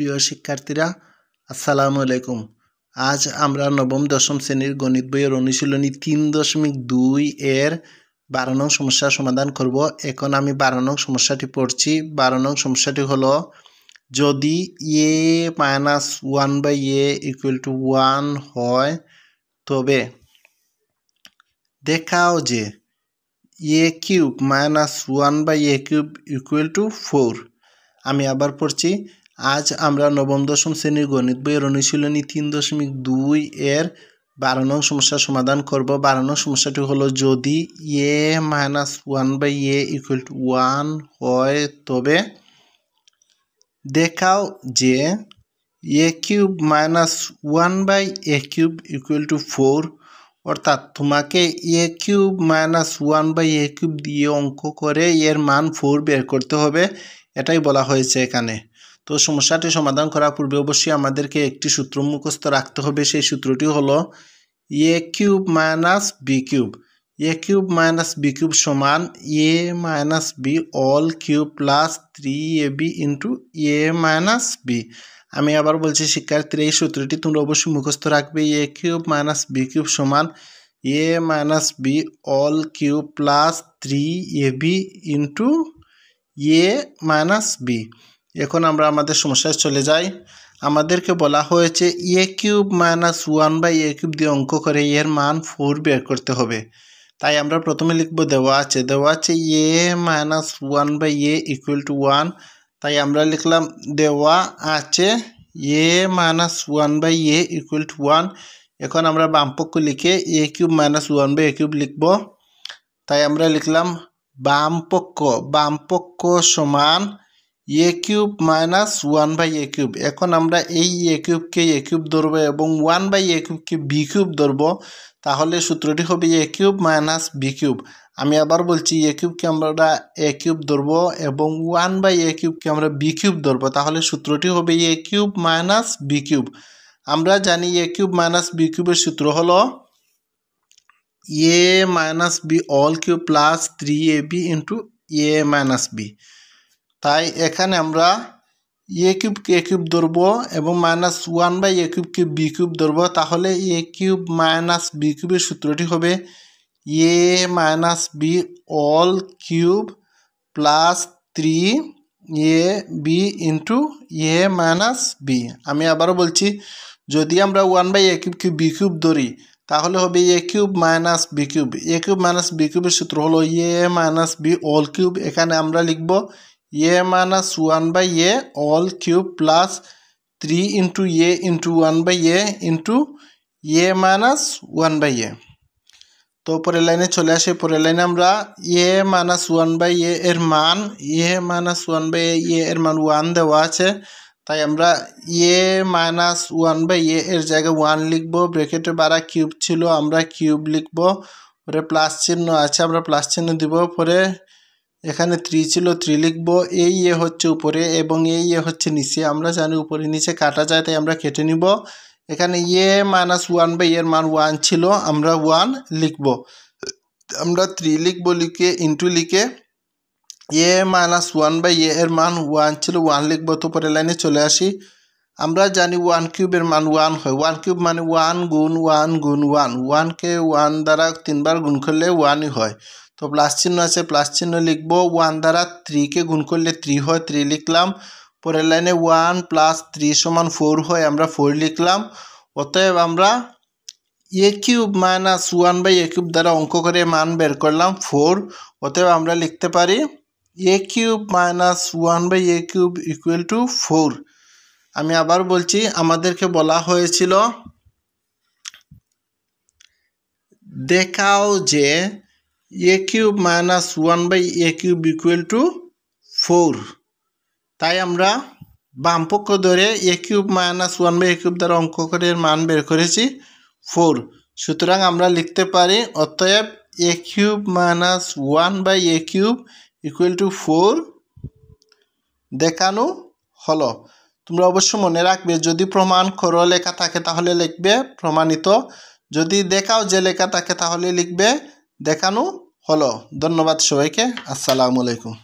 প্রিয় শিক্ষার্থীরা আসসালামু আলাইকুম আজ আমরা নবম দশম শ্রেণীর গণিত বইয়ের অনুশীলনী তিন দশমিক দুই এর বারো নং সমস্যার সমাধান করব এখন আমি বারো নং সমস্যাটি পড়ছি বারো নং সমস্যাটি হলো যদি a minus one by a equal to one হয় তবে দেখাও যে a cube minus one by a cube equal to four আমি আবার পড়ছি আজ আমরা নবম দশম শ্রেণীর গণিত বইয়ের অনুশীলনী তিন দশমিক দুই এর বারো নং সমস্যার সমাধান করব বারো নং সমস্যাটি হলো যদি a minus one by a equal to one হয় তবে দেখাও যে a cube minus one by a cube equal to four অর্থাৎ তোমাকে a cube minus one by a cube দিয়ে অঙ্ক করে এর মান ফোর বের করতে হবে এটাই বলা হয়েছে এখানে তো সমস্যাটি সমাধান করার পূর্বে অবশ্যই আমাদেরকে একটি সূত্র মুখস্থ রাখতে হবে সেই সূত্রটি হলো a cube minus b cube a cube minus b cube সমান a minus b all cube plus three a b into a minus b আমি আবার বলছি শিক্ষার্থীর এই সূত্রটি তোমরা অবশ্যই মুখস্থ রাখবে a cube minus b cube সমান a minus b all cube plus three a b into a minus b এখন আমরা আমাদের সমস্যায় চলে যাই আমাদেরকে বলা হয়েছে a cube minus one by a cube দিয়ে অঙ্ক করে এর মান ফোর বের করতে হবে তাই আমরা প্রথমে লিখব দেওয়া আছে দেওয়া আছে a minus one by a equal to one তাই আমরা লিখলাম দেওয়া আছে a minus one by a equal to one এখন আমরা বামপক্ষ লিখে a cube minus one by a cube লিখব তাই আমরা লিখলাম বামপক্ষ বামপক্ষ সমান a cube minus one by a cube এখন আমরা এই এ কিউবকে এ কিউব ধরবো এবং ওয়ান বাই এ কিউবকে বি কিউব ধরবো তাহলে সূত্রটি হবে a cube minus b cube আমি আবার বলছি এ কিউবকে আমরা এ কিউব ধরবো এবং ওয়ান বাই এ কিউবকে আমরা বি কিউব ধরবো তাহলে সূত্রটি হবে a cube minus b cube আমরা জানি এ কিউব মাইনাস বি কিউবের সূত্র হল a minus b all cube plus three a b into a minus b তাই এখানে আমরা এ কিউবকে এ কিউব ধরব এবং মাইনাস ওয়ান বাই এ কিউবকে বি কিউব ধরব তাহলে এ কিউব মাইনাস বি কিউবের সূত্রটি হবে a minus b all cube plus three a b into a minus b আমি আবারও বলছি যদি আমরা ওয়ান বাই এ কিউবকে বি কিউব ধরি তাহলে হবে a cube minus b cube a cube minus b কিউবের সূত্র হলো a minus b all cube এখানে আমরা লিখব a minus 1 by a all cube plus 3 into a into 1 by a into a minus 1 by a তো পরের লাইনে চলে আসে পরের লাইনে আমরা a minus one by a এর মান a minus one by a a এর মান ওয়ান দেওয়া আছে তাই আমরা a minus one by a এর জায়গায় ওয়ান লিখব ব্রেকেটে বারা কিউব ছিল আমরা কিউব লিখবো পরে প্লাস চিহ্ন আছে আমরা প্লাস চিহ্ন দিব পরে এখানে থ্রি ছিল থ্রি লিখব এই এ হচ্ছে উপরে এবং এই এ হচ্ছে নিচে আমরা জানি উপরে নিচে কাটা যায় তাই আমরা কেটে নিব এখানে এ মাইনাস ওয়ান বাই এর মান ওয়ান ছিল আমরা ওয়ান লিখব আমরা থ্রি লিখব লিখে ইন্টু লিখে a minus one by a এর মান ওয়ান ছিল ওয়ান লিখব তো পরে লাইনে চলে আসি আমরা জানি ওয়ান কিউবের মান ওয়ান হয় ওয়ান কিউব মানে ওয়ান গুণ ওয়ান গুণ ওয়ান ওয়ানকে ওয়ান দ্বারা তিনবার গুণ করলে ওয়ানই হয় তো প্লাস চিহ্ন আছে প্লাস চিহ্ন লিখবো ওয়ান দ্বারা থ্রিকে গুণ করলে থ্রি হয় থ্রি লিখলাম পরের লাইনে ওয়ান প্লাস থ্রি সমান ফোর হয় আমরা ফোর লিখলাম অতএব আমরা a cube minus one by a cube দ্বারা অঙ্ক করে মান বের করলাম ফোর অতএব আমরা লিখতে পারি a cube minus one by a cube equal to four আমি আবার বলছি আমাদেরকে বলা হয়েছিল দেখাও যে a cube minus one by a cube equal to four তাই আমরা বাম পক্ষ ধরে a cube minus one by a cube দ্বারা অঙ্ক করে মান বের করেছি ফোর সুতরাং আমরা লিখতে পারি অতএব a cube minus one by a cube equal to four দেখানো হলো তোমরা অবশ্য মনে রাখবে যদি প্রমাণ করো লেখা থাকে তাহলে লিখবে প্রমাণিত যদি দেখাও যে লেখা থাকে তাহলে লিখবে দেখানো হলো ধন্যবাদ সবাইকে আসসালামু আলাইকুম